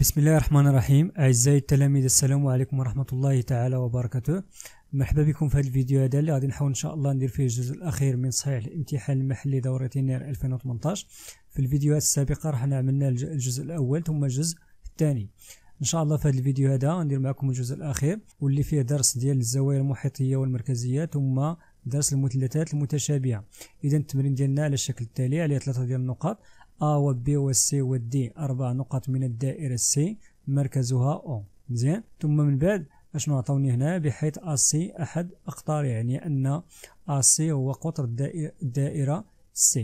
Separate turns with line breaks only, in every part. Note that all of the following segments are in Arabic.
بسم الله الرحمن الرحيم أعزائي التلاميذ السلام عليكم ورحمة الله تعالى وبركاته مرحبا بكم في هذا الفيديو هذا اللي غادي نحاول إن شاء الله ندير فيه الجزء الأخير من صحيح الامتحان المحلي دورة يناير 2018 في الفيديوهات السابقة رحنا عملنا الجزء الأول ثم الجزء الثاني ان شاء الله في هذا الفيديو هذا غندير معكم الجزء الاخير واللي فيه درس ديال الزوايا المحيطيه والمركزيه ثم درس المثلثات المتشابهه اذا التمرين ديالنا على الشكل التالي عليه ثلاثه ديال النقاط A C و D أربع نقط من الدائرة C مركزها O مزيان ثم من بعد اشنو عطاوني هنا بحيث AC أحد أقطار يعني أن AC هو قطر الدائرة C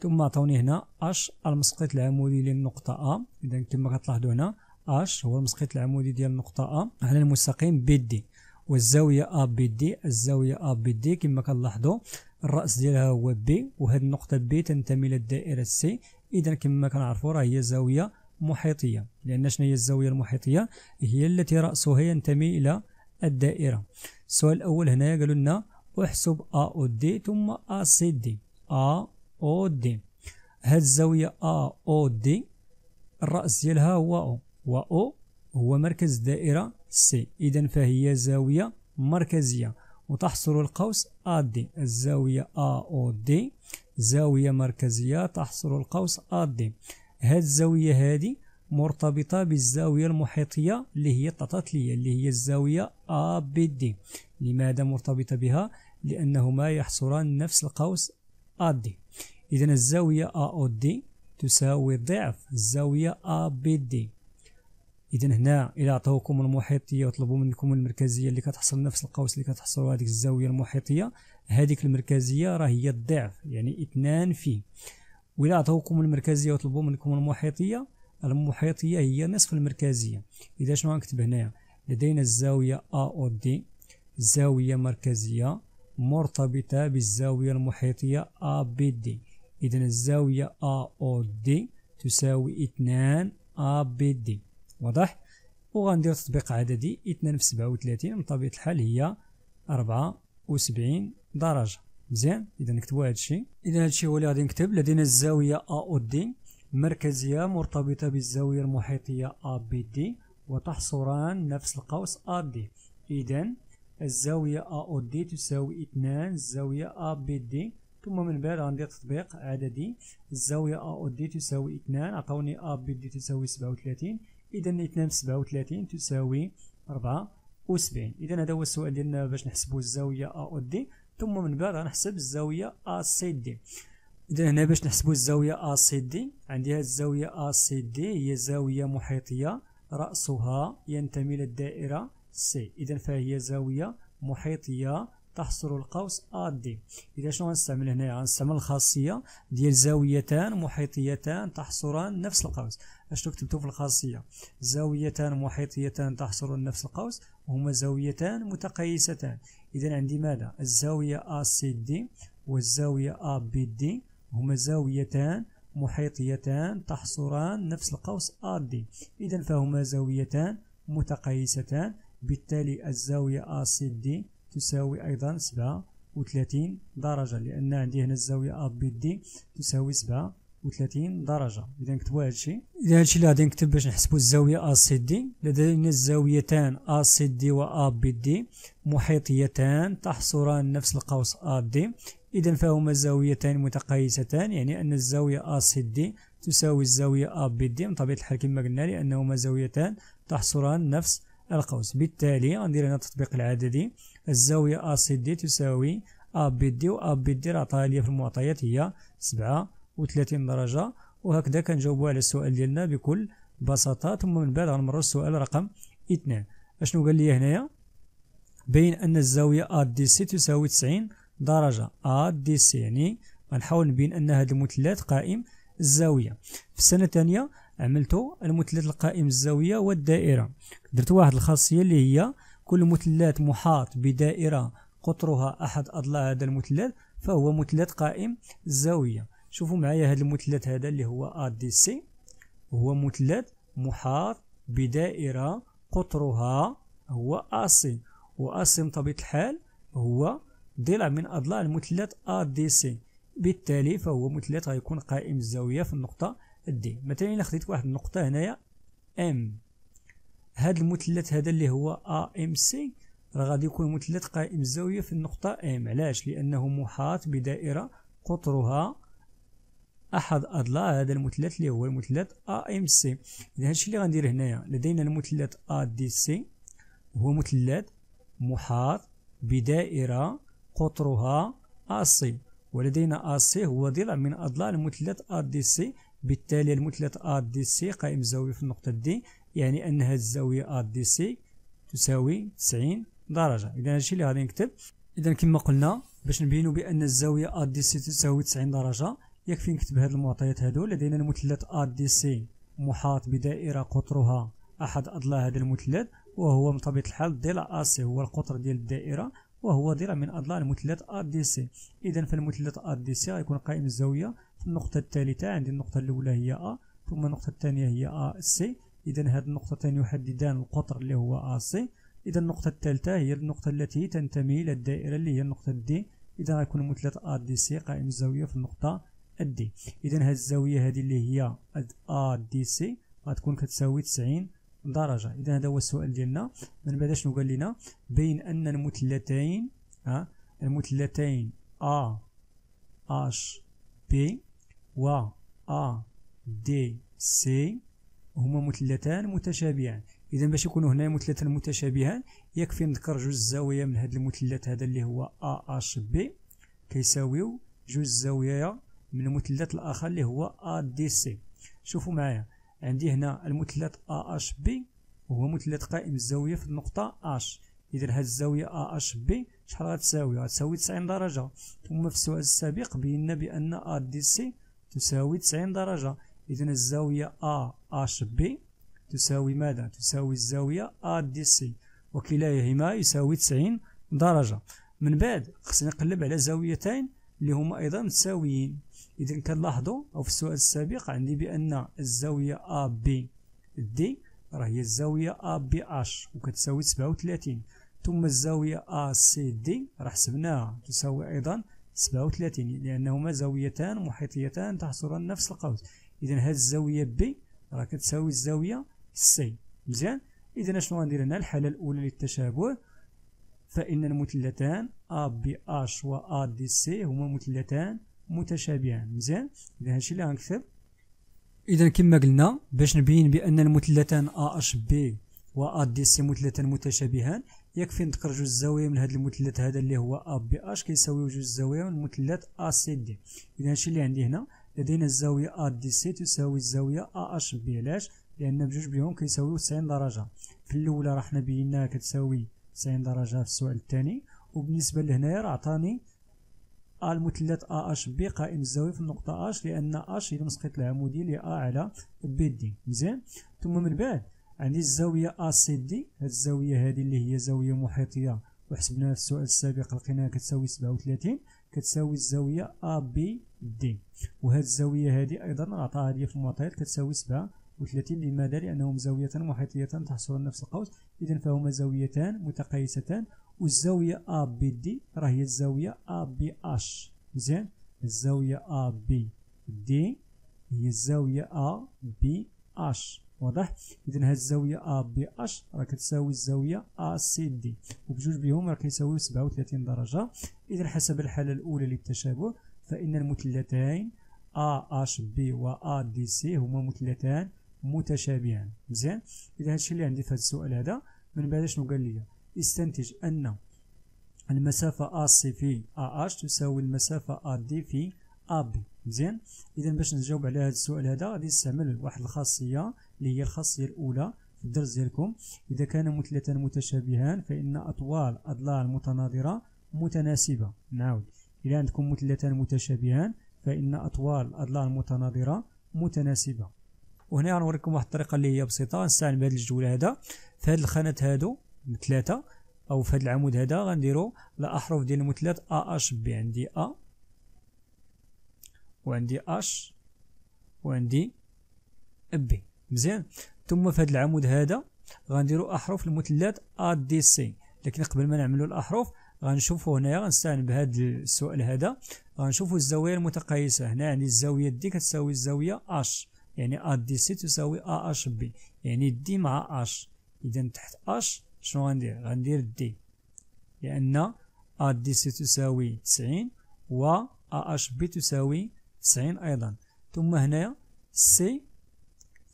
ثم عطاوني هنا H المسقط العمودي للنقطة A إذا كما كتلاحظوا هنا H هو المسقط العمودي ديال النقطة A على المستقيم BD والزاوية أ بي الزاوية أ بي دي كما كنلاحظوا الرأس ديالها هو بي وهاد النقطة بي تنتمي للدائرة سي اذا كما كنعرفوا راه هي زاويه محيطيه لان شنو هي الزاويه المحيطيه هي التي راسها ينتمي الى الدائره السؤال الاول هنا قالوا لنا احسب ا او دي ثم ا سي دي ا او دي هاد الزاويه ا او دي الراس ديالها هو او و او هو مركز دائره سي اذا فهي زاويه مركزيه وتحصر القوس ا دي الزاوية او دي زاوية مركزية تحصر القوس AD هاد الزاوية هادي مرتبطة بالزاوية المحيطية اللي هي تعطات لي اللي هي الزاوية ABD لماذا مرتبطة بها؟ لأنهما يحصران نفس القوس AD إذا الزاوية AOD تساوي ضعف الزاوية ABD إذا هنا إلى عطاوكم المحيطية وطلبوا منكم المركزية اللي كتحصل نفس القوس اللي كتحصلوا هذيك الزاوية المحيطية هذيك المركزيه راه هي الضعف يعني اثنان فيه وإلا عطاوكم المركزيه وطلبوا منكم المحيطيه المحيطيه هي نصف المركزيه اذا شنو غنكتب هنايا لدينا الزاويه ا او دي زاويه مركزيه مرتبطه بالزاويه المحيطيه ا بي دي اذا الزاويه ا او دي تساوي اثنان ا بي دي واضح وغندير تطبيق عددي اثنان في سبعة وثلاثين بطبيعه الحال هي أربعة وسبعين درجه مزيان اذا نكتبوا الشيء اذا الشيء هو اللي غادي نكتب لدينا الزاويه ا او دي مركزيه مرتبطه بالزاويه المحيطيه ا بي دي وتحصران نفس القوس ا دي اذا الزاويه ا او دي تساوي 2 الزاويه ا بي دي ثم من بعد غندير تطبيق عددي الزاويه ا او دي تساوي 2 عطاوني ا بي دي تساوي 37 اذا 2 في 37 تساوي 74 اذا هذا هو السؤال ديالنا باش نحسبوا الزاويه ا او دي ثم من بعد غنحسب الزاويه ا سي دي اذا هنا باش نحسبوا الزاويه ا سي دي عندي هذه الزاويه ا سي دي هي زاويه محيطيه راسها ينتمي للدائره سي اذا فهي زاويه محيطيه تحصر القوس ا دي إذا شنو غنستعمل هنا غنستعمل الخاصية ديال زاويتان محيطيتان تحصران نفس القوس اشنو كتبتو في الخاصية زاويتان محيطيتان تحصران نفس القوس وهما زاويتان متقيستان إذا عندي ماذا الزاوية ACD والزاوية ABD هما زاويتان محيطيتان تحصران نفس القوس AD إذا فهما زاويتان متقيستان بالتالي الزاوية ACD تساوي أيضا 37 درجة لأن عندي هنا الزاوية ABD تساوي 37 30 درجه اذا نكتبو هادشي الشيء اذا هادشي اللي غادي نكتب باش نحسبو الزاويه ا سي دي لدينا الزاويتان ا سي دي و ا بي دي محيطيتان تحصران نفس القوس ا دي اذا فهما زاويتان متقايستان يعني ان الزاويه ا سي دي تساوي الزاويه ا بي دي من طبيعه الحال كما قلنا لانهما زاويتان تحصران نفس القوس بالتالي غندير هنا التطبيق العددي الزاويه ا سي دي تساوي ا بي دي و ا بي دي راه عطاها ليا في المعطيات هي سبعة وثلاثين درجة وهكذا كنجاوبوا على السؤال ديالنا بكل بساطة ثم من بعد غنمروا السؤال رقم اثنان اشنو قال لي هنايا بين أن الزاوية أ دي سي تساوي تسعين درجة أ دي سي يعني غنحاول نبين أن هذا المثلث قائم الزاوية في السنة الثانية عملتو المثلث القائم الزاوية والدائرة درت واحد الخاصية اللي هي كل مثلث محاط بدائرة قطرها أحد أضلاع هذا المثلث فهو مثلث قائم الزاوية شوفوا معايا هذا المثلث هذا اللي هو ار دي سي هو مثلث محاط بدائرة قطرها هو اسي واسي بطبيعة الحال هو ضلع من أضلاع المثلث ار دي سي بالتالي فهو مثلث غيكون قائم الزاوية في النقطة دي مثلا إلا خديت واحد النقطة هنايا ام هاد المثلث هذا اللي هو ا ام سي راه غادي يكون مثلث قائم الزاوية في النقطة ام علاش لأنه محاط بدائرة قطرها احد اضلاع هذا المثلث اللي هو المثلث ا ام سي اذا هادشي اللي غندير هنايا لدينا المثلث ا دي سي هو مثلث محاط بدائره قطرها ا سي ولدينا ا سي هو ضلع من اضلاع المثلث ا دي سي بالتالي المثلث ا دي سي قائم زاويه في النقطه دي يعني ان هذه الزاويه ا دي سي تساوي 90 درجه اذا هادشي اللي غادي نكتب اذا كما قلنا باش نبينوا بان الزاويه ا دي سي تساوي 90 درجه يكفي نكتب هاد المعطيات هادو لدينا المثلث ا دي سي محاط بدائرة قطرها أحد أضلاع هذا المثلث وهو بطبيعة الحال ضلع سي هو القطر ديال الدائرة وهو ضلع من أضلاع المثلث ا دي سي إذا فالمثلث ا دي سي غيكون قائم الزاوية في النقطة الثالثة عندي النقطة الأولى هي أ ثم النقطة الثانية هي أ سي إذا هاد النقطتان يحددان القطر اللي هو أ سي إذا النقطة الثالثة هي النقطة التي تنتمي إلى الدائرة اللي هي النقطة دي إذا غيكون المثلث ا دي سي قائم الزاوية في النقطة دي اذا هذه الزاويه هذه اللي هي ا دي سي غتكون كتساوي 90 درجه اذا هذا هو السؤال ديالنا من بعد شنو قال لنا بين ان المثلتين ها المثلتين ا اش بي و ا دي سي هما مثلتان متشابهان اذا باش يكونوا هنا مثلتان متشابهان يكفي نذكر جوج الزوايا من هذا المثلث هذا اللي هو ا اش بي كيساويو جوج الزوايا من المثلث الاخر اللي هو ا دي سي شوفوا معايا عندي هنا المثلث ا اش بي وهو مثلث قائم الزاويه في النقطه اش اذا هذه الزاويه ا اش بي شحال غتساوي غتساوي 90 درجه ثم في السؤال السابق بينا بان ا دي سي تساوي 90 درجه اذا الزاويه ا اش بي تساوي ماذا تساوي الزاويه ا دي سي وكلاهما يساوي 90 درجه من بعد خصني نقلب على زاويتين اللي هما ايضا متساويين إذا كنلاحظوا أو في السؤال السابق عندي بأن الزاوية أ بي دي راه هي الزاوية أ بي أش وكتساوي سبعة وثلاثين ثم الزاوية أ سي دي راه حسبناها تساوي أيضا سبعة وثلاثين لأنهما زاويتان محيطيتان تحصران نفس القوس إذا هذه الزاوية بي راه كتساوي الزاوية سي مزيان إذا شنو غندير هنا الحالة الأولى للتشابه فإن المثلتان أ بي أش و أ دي سي هما مثلتان متشابهان مزيان اذا هادشي اللي غنكتب اذا كما قلنا باش نبين بان المثلثان ا اش بي و ا دي سي مثلثان متشابهان يكفي نذكر جوج الزوايا من هذا المثلث هذا اللي هو ا بي اش كيساوي جوج الزوايا من مثلث ا سي دي اذا هادشي اللي عندي هنا لدينا الزاويه ا دي سي تساوي الزاويه ا اش بي علاش لان بجوج بهم كيساويو 90 درجه في الاولى راه حنا بيناها كتساوي 90 درجه في السؤال الثاني وبالنسبه لهنايا راه عطاني ا المثلث ا آه اش بي قائم الزاويه في النقطه اش آه لان اش آه هي المسقط العمودي ل ا على بي دي مزيان ثم من بعد عندي الزاويه ا سي دي هذه الزاويه هذه اللي هي زاويه محيطيه وحسبناها في السؤال السابق لقيناها كتساوي 37 كتساوي الزاويه ا بي دي وهذه الزاويه هذه ايضا عطاها لي في المعطيات كتساوي 37 لماذا لانهم زاويه محيطيه تحصل نفس القوس اذا فهما زاويتان متقايستان والزاويه ا بي دي راه هي الزاويه ا بي اش مزيان الزاويه ا بي دي هي الزاويه ا بي اش واضح اذا هاد الزاويه ا بي اش راه كتساوي الزاويه ا سي دي وبجوج بهم راه كيساويو 37 درجه اذا حسب الحاله الاولى للتشابه فان المثلتين ا اش بي و ا دي سي هما مثلتان متشابهان مزيان اذا هادشي اللي عندي في هاد السؤال هذا من بعد شنو قال لي يستنتج أن المسافة AC في AH تساوي المسافة AD في AB مزيان إذا باش نجاوب على هذا السؤال هذا غادي نستعمل واحد الخاصية اللي هي الخاصية الأولى في الدرس ديالكم إذا كان مثلتان متشابهان فإن أطوال أضلاع المتناظرة متناسبة نعاود إذا عندكم مثلتان متشابهان فإن أطوال أضلاع المتناظرة متناسبة وهنا غنوريكم واحد الطريقة اللي هي بسيطة نستعمل بهذه الجولة هذا في هذه الخانات هادو بثلاثه او في هذا العمود هذا غنديرو الاحرف ديال المثلث ا اش بي عندي ا وعندي اش وعندي بي مزيان ثم في هذا العمود هذا غنديرو احرف المثلث ا دي سي لكن قبل ما نعملو الاحرف غنشوفو هنايا غنستعن بهذا السؤال هذا غنشوفو الزاويه المتقايسه هنا عندي الزاويه دي كتساوي الزاويه اش يعني ا دي سي تساوي ا اش بي يعني دي مع اش اذا تحت اش شنو غندير غندير دي لأن أ دي سي تساوي تسعين و أ أش بي تساوي تسعين أيضا ثم هنايا سي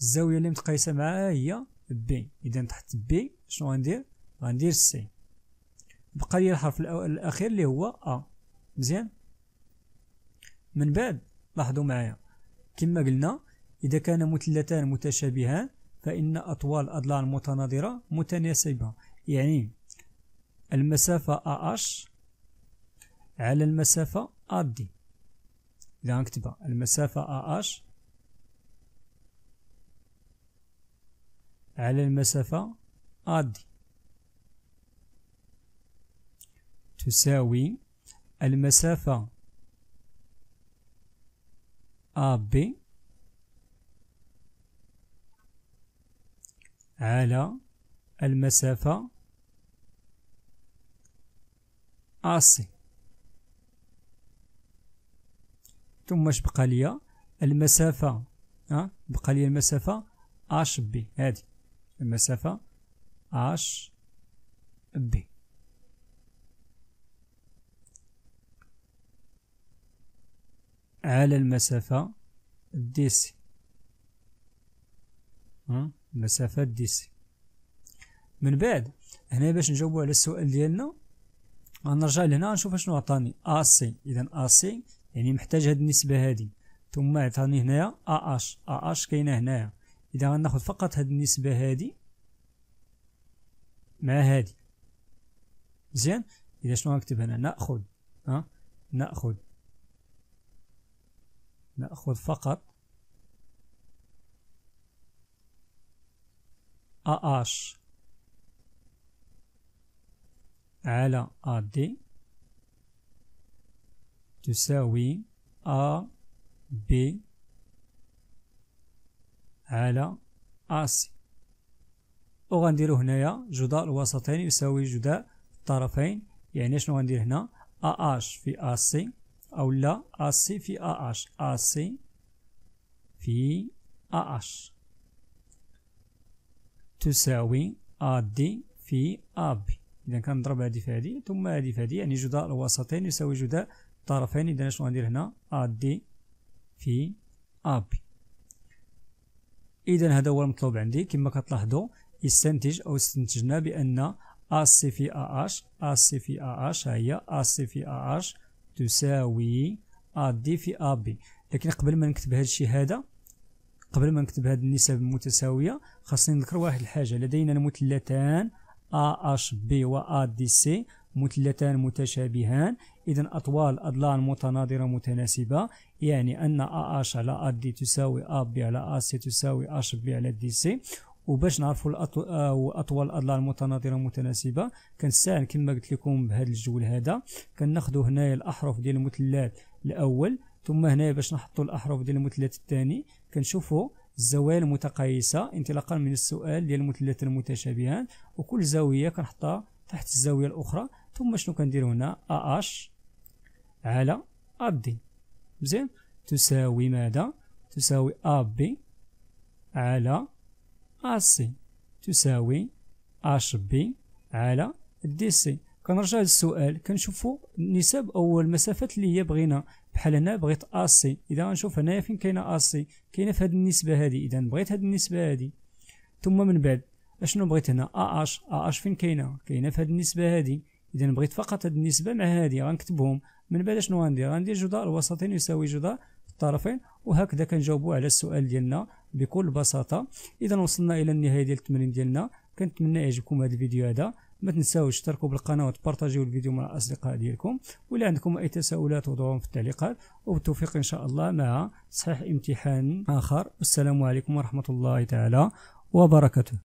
الزاوية اللي متقيسه معها هي بي إذا تحت بي شنو غندير غندير سي بقى لي الحرف الأخير اللي هو أ مزيان من بعد لاحظوا معايا كما قلنا إذا كان مثلثان متشابهان فإن أطوال أضلاع متناظرة متناسبة يعني المسافة أش على المسافة أد إذا نكتبها المسافة أش على المسافة أد تساوي المسافة أ ب على المسافة أسي ثم اش بقى ليا المسافة ها بقى ليا المسافة اش بي هادي المسافة اش بي على المسافة دي سي المسافات دي سي من بعد هنا باش نجاوبو على السؤال ديالنا غنرجع لهنا نشوف شنو عطاني ا سي اذا ا سي يعني محتاج هاد النسبة هادي ثم عطاني هنايا ا اش ا اش كاينة هنايا اذا غناخد فقط هاد النسبة هادي مع هادي مزيان اذا شنو غنكتب هنا ناخذ ها ناخذ ناخذ فقط AH على AD تساوي AB على AC وغنديرو هنايا جداء الوسطين يساوي جداء الطرفين يعني شنو غندير هنا AH في AC أو لا AC في AH AC في AH تساوي آدي في أبي إذا كنضرب هذه في هذه ثم هذه في هذه يعني جداء الوسطين يساوي جداء الطرفين إذا شنو غندير هنا آدي في أبي إذا هذا هو المطلوب عندي كما كتلاحظوا استنتج أو استنتجنا بأن AC في AH AC في AH هي AC في AH تساوي AD في AB لكن قبل ما نكتب هذا الشيء هذا قبل ما نكتب هذه النسب المتساوية خاصني نذكر واحد الحاجة لدينا المثلتان ا اش بي و A D C متشابهان إذا أطوال أضلاع متناظرة متناسبة يعني أن ا اش على A تساوي A على A تساوي اش بي على دي سي وباش نعرفوا آه، اطوال الاضلاع المتناظره المتناسبه كنستعمل كما قلت لكم بهذا الجول هذا كناخذوا هنايا الاحرف ديال المثلث الاول ثم هنا باش نحطوا الاحرف ديال المثلث الثاني كنشوفوا الزوايا المتقايسه انطلاقا من السؤال ديال المثلث المتشابهان وكل زاويه كنحطها تحت الزاويه الاخرى ثم شنو كندير هنا ا اش على ا دي مزيان تساوي ماذا تساوي ا بي على ا سي تساوي اش بي على دي سي كنرجع للسؤال كنشوفوا نسب او المسافات اللي هي بغينا بحال هنا بغيت ا سي اذا غنشوف هنايا فين كاينه ا سي كاينه في هذه النسبه هذه اذا بغيت هذه النسبه هذه ثم من بعد اشنو بغيت هنا ا اش ا اش فين كاينه كاينه في هذه النسبه هذه اذا بغيت فقط هذه النسبه مع هذه غنكتبهم من بعد شنو غندير غندير جدار الوسطين يساوي جدار الطرفين وهكذا كنجاوبوا على السؤال ديالنا بكل بساطه اذا وصلنا الى النهايه ديال التمرين ديالنا كنتمنى يعجبكم هذا الفيديو هذا ما تنساوش تشتركوا بالقناه وتبارطاجيو الفيديو مع الاصدقاء ديالكم ولا عندكم اي تساؤلات وضعوهم في التعليقات وبالتوفيق ان شاء الله مع تصحيح امتحان اخر والسلام عليكم ورحمه الله تعالى وبركاته